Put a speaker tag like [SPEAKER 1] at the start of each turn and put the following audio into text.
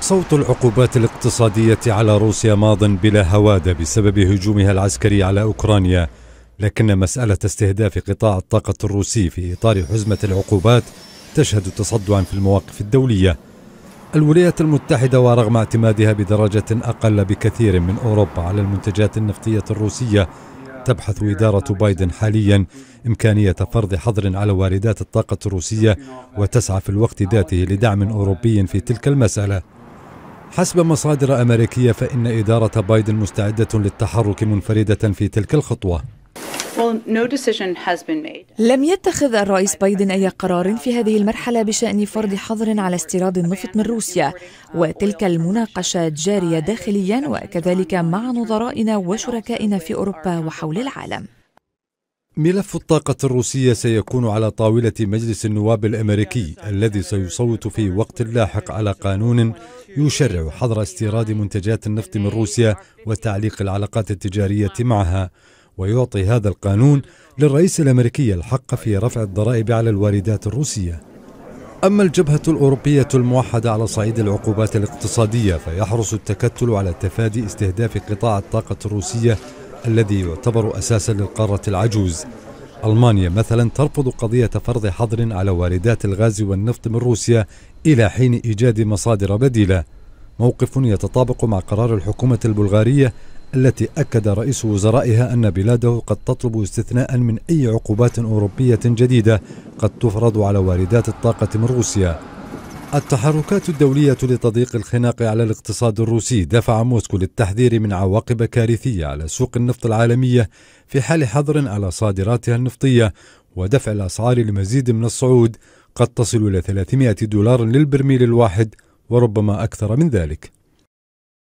[SPEAKER 1] صوت العقوبات الاقتصادية على روسيا ماض بلا هوادة بسبب هجومها العسكري على أوكرانيا لكن مسألة استهداف قطاع الطاقة الروسي في إطار حزمة العقوبات تشهد تصدعا في المواقف الدولية الولايات المتحدة ورغم اعتمادها بدرجة أقل بكثير من أوروبا على المنتجات النفطية الروسية تبحث إدارة بايدن حاليا إمكانية فرض حظر على واردات الطاقة الروسية وتسعى في الوقت ذاته لدعم أوروبي في تلك المسألة حسب مصادر أمريكية فإن إدارة بايدن مستعدة للتحرك منفردة في تلك الخطوة
[SPEAKER 2] لم يتخذ الرئيس بايدن أي قرار في هذه المرحلة بشأن فرض حظر على استيراد النفط من روسيا وتلك المناقشات جارية داخليا وكذلك مع نظرائنا وشركائنا في أوروبا وحول العالم
[SPEAKER 1] ملف الطاقة الروسية سيكون على طاولة مجلس النواب الأمريكي الذي سيصوت في وقت لاحق على قانون يشرع حظر استيراد منتجات النفط من روسيا وتعليق العلاقات التجارية معها ويعطي هذا القانون للرئيس الأمريكي الحق في رفع الضرائب على الواردات الروسية أما الجبهة الأوروبية الموحدة على صعيد العقوبات الاقتصادية فيحرص التكتل على تفادي استهداف قطاع الطاقة الروسية الذي يعتبر أساسا للقارة العجوز ألمانيا مثلا ترفض قضية فرض حظر على واردات الغاز والنفط من روسيا إلى حين إيجاد مصادر بديلة موقف يتطابق مع قرار الحكومة البلغارية التي أكد رئيس وزرائها أن بلاده قد تطلب استثناء من أي عقوبات أوروبية جديدة قد تفرض على واردات الطاقة من روسيا التحركات الدولية لتضييق الخناق على الاقتصاد الروسي دفع موسكو للتحذير من عواقب كارثية على سوق النفط العالمية في حال حظر على صادراتها النفطية ودفع الأسعار لمزيد من الصعود قد تصل إلى 300 دولار للبرميل الواحد وربما أكثر من ذلك